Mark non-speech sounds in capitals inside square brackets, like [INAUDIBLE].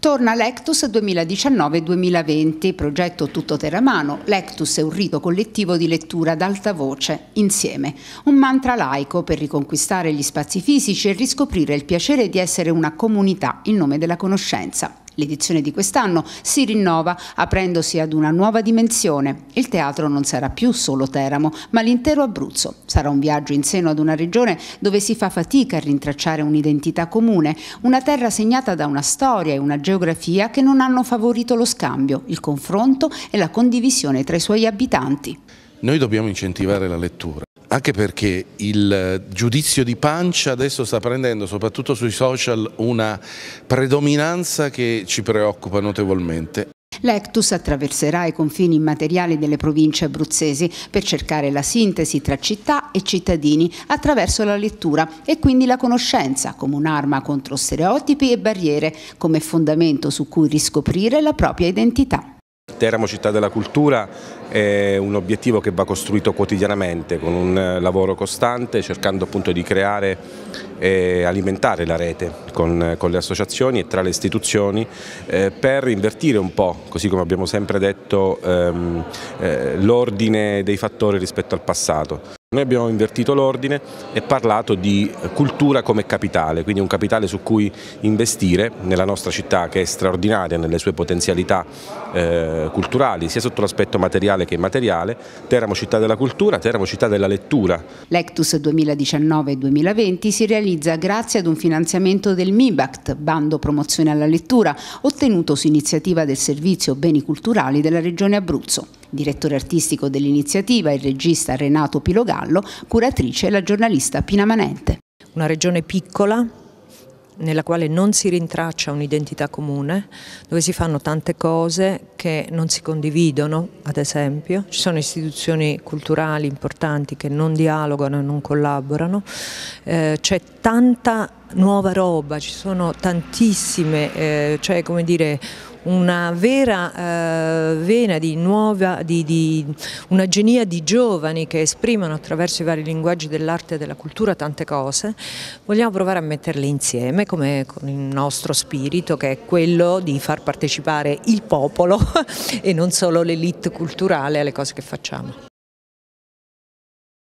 Torna l'Ectus 2019-2020, progetto tutto terramano. L'Ectus è un rito collettivo di lettura ad alta voce, insieme. Un mantra laico per riconquistare gli spazi fisici e riscoprire il piacere di essere una comunità in nome della conoscenza. L'edizione di quest'anno si rinnova aprendosi ad una nuova dimensione. Il teatro non sarà più solo Teramo, ma l'intero Abruzzo. Sarà un viaggio in seno ad una regione dove si fa fatica a rintracciare un'identità comune, una terra segnata da una storia e una geografia che non hanno favorito lo scambio, il confronto e la condivisione tra i suoi abitanti. Noi dobbiamo incentivare la lettura anche perché il eh, giudizio di pancia adesso sta prendendo soprattutto sui social una predominanza che ci preoccupa notevolmente. L'Ectus attraverserà i confini immateriali delle province abruzzesi per cercare la sintesi tra città e cittadini attraverso la lettura e quindi la conoscenza come un'arma contro stereotipi e barriere, come fondamento su cui riscoprire la propria identità. Teramo Città della Cultura è un obiettivo che va costruito quotidianamente con un eh, lavoro costante cercando appunto di creare e alimentare la rete con, eh, con le associazioni e tra le istituzioni eh, per invertire un po', così come abbiamo sempre detto, ehm, eh, l'ordine dei fattori rispetto al passato. Noi abbiamo invertito l'ordine e parlato di cultura come capitale, quindi un capitale su cui investire nella nostra città che è straordinaria nelle sue potenzialità eh, culturali, sia sotto l'aspetto materiale che immateriale, Teramo città della cultura, Teramo città della lettura. L'Ectus 2019-2020 si realizza grazie ad un finanziamento del MIBACT, bando promozione alla lettura, ottenuto su iniziativa del Servizio Beni Culturali della Regione Abruzzo direttore artistico dell'iniziativa, il regista Renato Pilogallo, curatrice e la giornalista Pina Manente. Una regione piccola nella quale non si rintraccia un'identità comune, dove si fanno tante cose che non si condividono, ad esempio, ci sono istituzioni culturali importanti che non dialogano e non collaborano, eh, c'è tanta nuova roba, ci sono tantissime, eh, cioè come dire una vera eh, vena di nuova, di, di, una genia di giovani che esprimono attraverso i vari linguaggi dell'arte e della cultura tante cose, vogliamo provare a metterle insieme come con il nostro spirito che è quello di far partecipare il popolo [LAUGHS] e non solo l'elite culturale alle cose che facciamo.